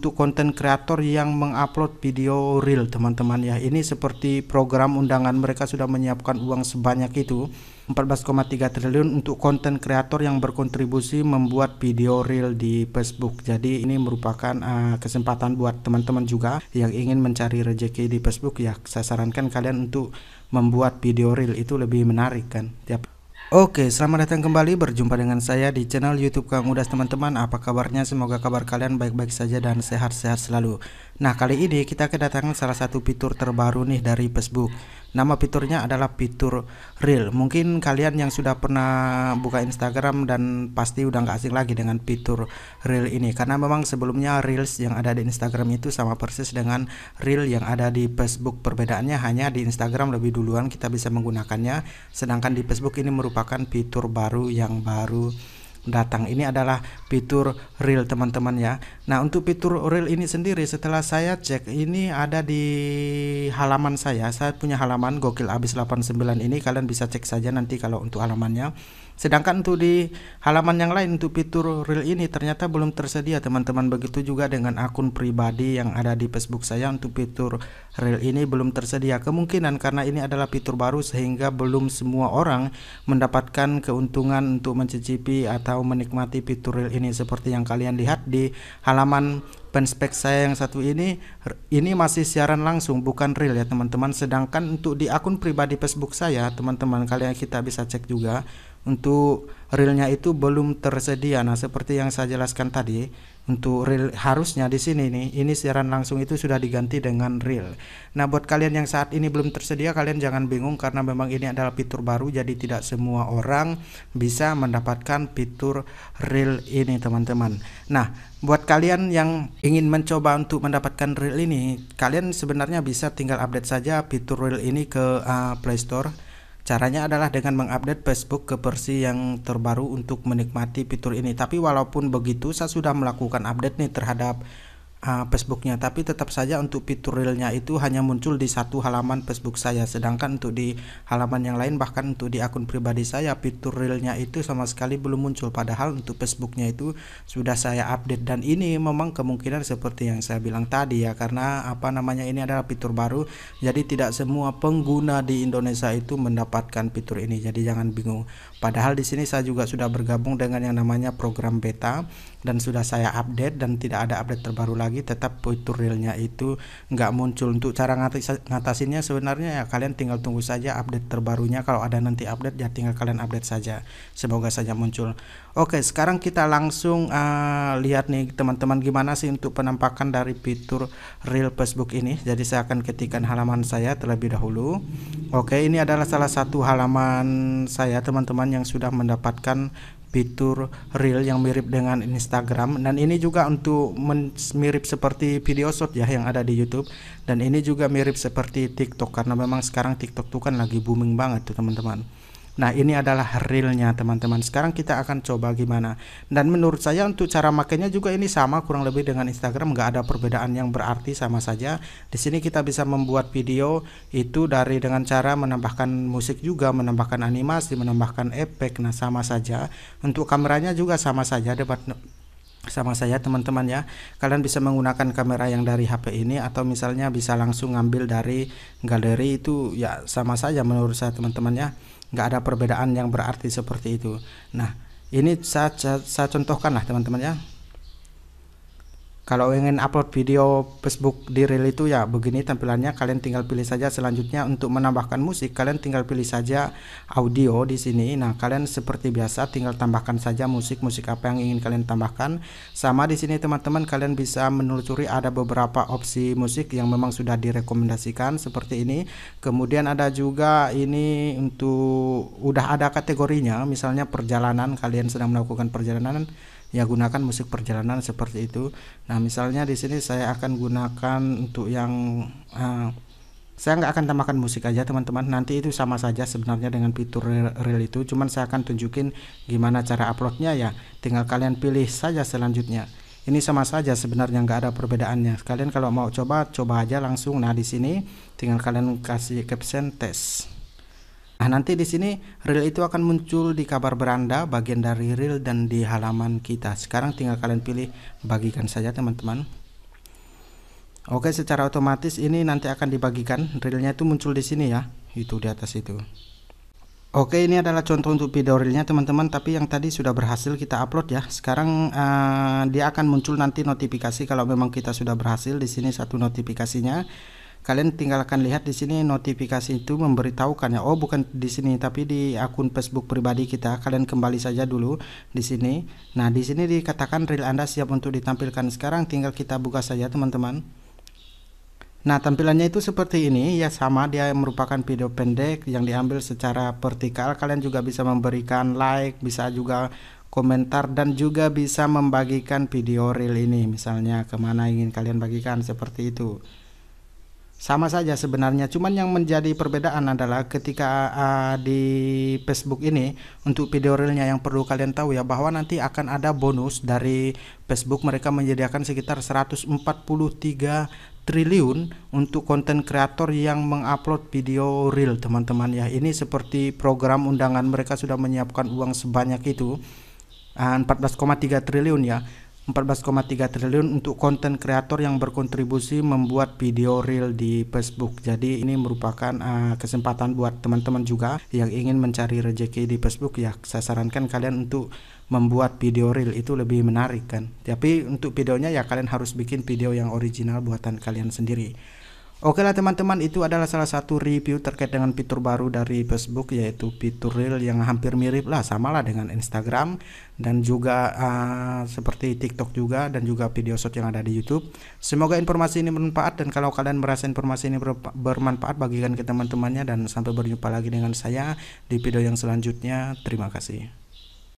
untuk konten kreator yang mengupload video real teman-teman ya ini seperti program undangan mereka sudah menyiapkan uang sebanyak itu 14,3 triliun untuk konten kreator yang berkontribusi membuat video real di Facebook jadi ini merupakan uh, kesempatan buat teman-teman juga yang ingin mencari rejeki di Facebook ya saya sarankan kalian untuk membuat video real itu lebih menarik kan tiap Oke, selamat datang kembali berjumpa dengan saya di channel YouTube Kang Udas teman-teman. Apa kabarnya? Semoga kabar kalian baik-baik saja dan sehat-sehat selalu. Nah, kali ini kita kedatangan salah satu fitur terbaru nih dari Facebook. Nama fiturnya adalah fitur reel. Mungkin kalian yang sudah pernah buka Instagram dan pasti udah nggak asing lagi dengan fitur reel ini karena memang sebelumnya reels yang ada di Instagram itu sama persis dengan reel yang ada di Facebook. Perbedaannya hanya di Instagram lebih duluan kita bisa menggunakannya sedangkan di Facebook ini merupakan fitur baru yang baru datang. Ini adalah fitur real teman-teman ya. Nah, untuk fitur real ini sendiri setelah saya cek ini ada di halaman saya. Saya punya halaman Gokil Abis 89 ini kalian bisa cek saja nanti kalau untuk halamannya. Sedangkan untuk di halaman yang lain untuk fitur real ini ternyata belum tersedia teman-teman. Begitu juga dengan akun pribadi yang ada di Facebook saya untuk fitur real ini belum tersedia. Kemungkinan karena ini adalah fitur baru sehingga belum semua orang mendapatkan keuntungan untuk mencicipi atau tahu menikmati fitur reel ini seperti yang kalian lihat di halaman penspek saya yang satu ini ini masih siaran langsung bukan real ya teman-teman sedangkan untuk di akun pribadi Facebook saya teman-teman kalian kita bisa cek juga untuk realnya itu belum tersedia nah seperti yang saya jelaskan tadi untuk real harusnya di sini nih ini siaran langsung itu sudah diganti dengan real nah buat kalian yang saat ini belum tersedia kalian jangan bingung karena memang ini adalah fitur baru jadi tidak semua orang bisa mendapatkan fitur real ini teman-teman nah buat kalian yang ingin mencoba untuk mendapatkan real ini kalian sebenarnya bisa tinggal update saja fitur real ini ke uh, Play Store Caranya adalah dengan mengupdate Facebook ke versi yang terbaru untuk menikmati fitur ini. Tapi walaupun begitu, saya sudah melakukan update nih terhadap uh, Facebooknya tapi tetap saja untuk fitur realnya itu hanya muncul di satu halaman Facebook saya sedangkan untuk di halaman yang lain bahkan untuk di akun pribadi saya fitur realnya itu sama sekali belum muncul padahal untuk Facebooknya itu sudah saya update dan ini memang kemungkinan seperti yang saya bilang tadi ya karena apa namanya ini adalah fitur baru jadi tidak semua pengguna di Indonesia itu mendapatkan fitur ini jadi jangan bingung padahal di sini saya juga sudah bergabung dengan yang namanya program beta dan sudah saya update dan tidak ada update terbaru lagi lagi tetap tutorialnya itu nggak muncul untuk cara ngatasinnya sebenarnya ya kalian tinggal tunggu saja update terbarunya kalau ada nanti update ya tinggal kalian update saja semoga saja muncul oke sekarang kita langsung uh, lihat nih teman-teman gimana sih untuk penampakan dari fitur real Facebook ini jadi saya akan ketikkan halaman saya terlebih dahulu oke ini adalah salah satu halaman saya teman-teman yang sudah mendapatkan fitur real yang mirip dengan Instagram dan ini juga untuk mirip seperti video short ya yang ada di YouTube dan ini juga mirip seperti TikTok karena memang sekarang TikTok tuh kan lagi booming banget tuh teman-teman Nah ini adalah realnya teman-teman. Sekarang kita akan coba gimana. Dan menurut saya untuk cara makainya juga ini sama kurang lebih dengan Instagram. Nggak ada perbedaan yang berarti sama saja. Di sini kita bisa membuat video itu dari dengan cara menambahkan musik juga, menambahkan animasi, menambahkan efek. Nah sama saja. Untuk kameranya juga sama saja. Dapat sama saya teman-teman ya kalian bisa menggunakan kamera yang dari HP ini atau misalnya bisa langsung ngambil dari galeri itu ya sama saja menurut saya teman-teman ya nggak ada perbedaan yang berarti seperti itu nah ini saya, saya, contohkan lah teman-teman ya kalau ingin upload video Facebook di Reel itu ya begini tampilannya. Kalian tinggal pilih saja selanjutnya untuk menambahkan musik. Kalian tinggal pilih saja audio di sini. Nah, kalian seperti biasa tinggal tambahkan saja musik-musik apa yang ingin kalian tambahkan. Sama di sini teman-teman kalian bisa menelusuri ada beberapa opsi musik yang memang sudah direkomendasikan seperti ini. Kemudian ada juga ini untuk udah ada kategorinya misalnya perjalanan kalian sedang melakukan perjalanan ya gunakan musik perjalanan seperti itu nah misalnya di sini saya akan gunakan untuk yang uh, saya nggak akan tambahkan musik aja teman-teman nanti itu sama saja sebenarnya dengan fitur reel itu cuman saya akan tunjukin gimana cara uploadnya ya tinggal kalian pilih saja selanjutnya ini sama saja sebenarnya nggak ada perbedaannya kalian kalau mau coba coba aja langsung nah di sini tinggal kalian kasih caption test Nah, nanti di sini reel itu akan muncul di kabar beranda bagian dari reel dan di halaman kita. Sekarang tinggal kalian pilih bagikan saja teman-teman. Oke, secara otomatis ini nanti akan dibagikan. Reelnya itu muncul di sini ya. Itu di atas itu. Oke ini adalah contoh untuk video reelnya teman-teman tapi yang tadi sudah berhasil kita upload ya sekarang uh, dia akan muncul nanti notifikasi kalau memang kita sudah berhasil di sini satu notifikasinya kalian tinggal akan lihat di sini notifikasi itu memberitahukan ya oh bukan di sini tapi di akun Facebook pribadi kita kalian kembali saja dulu di sini nah di sini dikatakan reel anda siap untuk ditampilkan sekarang tinggal kita buka saja teman-teman nah tampilannya itu seperti ini ya sama dia merupakan video pendek yang diambil secara vertikal kalian juga bisa memberikan like bisa juga komentar dan juga bisa membagikan video reel ini misalnya kemana ingin kalian bagikan seperti itu sama saja sebenarnya cuman yang menjadi perbedaan adalah ketika uh, di Facebook ini untuk video realnya yang perlu kalian tahu ya bahwa nanti akan ada bonus dari Facebook mereka menyediakan sekitar 143 triliun untuk konten kreator yang mengupload video real teman-teman ya ini seperti program undangan mereka sudah menyiapkan uang sebanyak itu 14,3 triliun ya 14,3 triliun untuk konten kreator yang berkontribusi membuat video reel di Facebook. Jadi ini merupakan uh, kesempatan buat teman-teman juga yang ingin mencari rejeki di Facebook ya. Saya sarankan kalian untuk membuat video reel itu lebih menarik kan. Tapi untuk videonya ya kalian harus bikin video yang original buatan kalian sendiri. Oke lah teman-teman itu adalah salah satu review terkait dengan fitur baru dari Facebook yaitu fitur reel yang hampir mirip lah sama lah dengan Instagram dan juga uh, seperti TikTok juga dan juga video short yang ada di YouTube. Semoga informasi ini bermanfaat dan kalau kalian merasa informasi ini bermanfaat bagikan ke teman-temannya dan sampai berjumpa lagi dengan saya di video yang selanjutnya. Terima kasih.